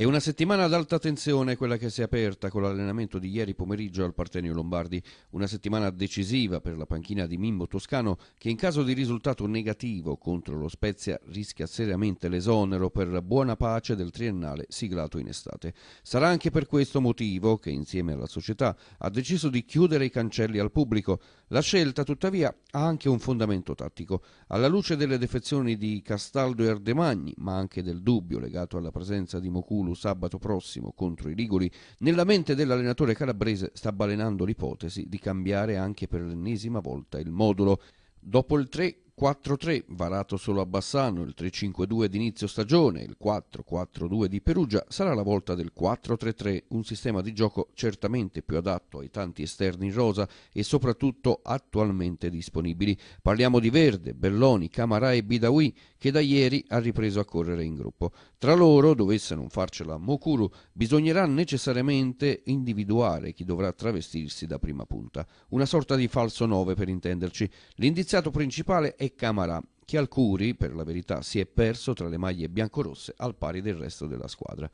È una settimana ad alta tensione quella che si è aperta con l'allenamento di ieri pomeriggio al Partenio Lombardi, una settimana decisiva per la panchina di Mimbo Toscano che in caso di risultato negativo contro lo Spezia rischia seriamente l'esonero per la buona pace del triennale siglato in estate. Sarà anche per questo motivo che insieme alla società ha deciso di chiudere i cancelli al pubblico. La scelta tuttavia ha anche un fondamento tattico. Alla luce delle defezioni di Castaldo e Ardemagni, ma anche del dubbio legato alla presenza di Mokulu Sassuolo sabato prossimo contro i Liguri, nella mente dell'allenatore calabrese sta balenando l'ipotesi di cambiare anche per l'ennesima volta il modulo. Dopo il 3 4-3 varato solo a Bassano, il 3-5-2 d'inizio stagione, il 4-4-2 di Perugia sarà la volta del 4-3-3, un sistema di gioco certamente più adatto ai tanti esterni in rosa e soprattutto attualmente disponibili. Parliamo di Verde, Belloni, Camarà e Bidawi che da ieri ha ripreso a correre in gruppo. Tra loro, dovesse non farcela Mokuru, bisognerà necessariamente individuare chi dovrà travestirsi da prima punta. Una sorta di falso 9 per intenderci. L'indiziato principale è Camarà, che al Curi, per la verità, si è perso tra le maglie biancorosse al pari del resto della squadra.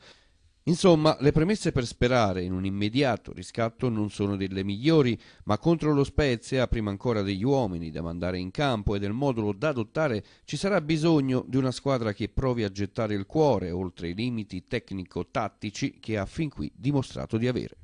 Insomma, le premesse per sperare in un immediato riscatto non sono delle migliori, ma contro lo Spezia, prima ancora degli uomini da mandare in campo e del modulo da adottare, ci sarà bisogno di una squadra che provi a gettare il cuore oltre i limiti tecnico-tattici che ha fin qui dimostrato di avere.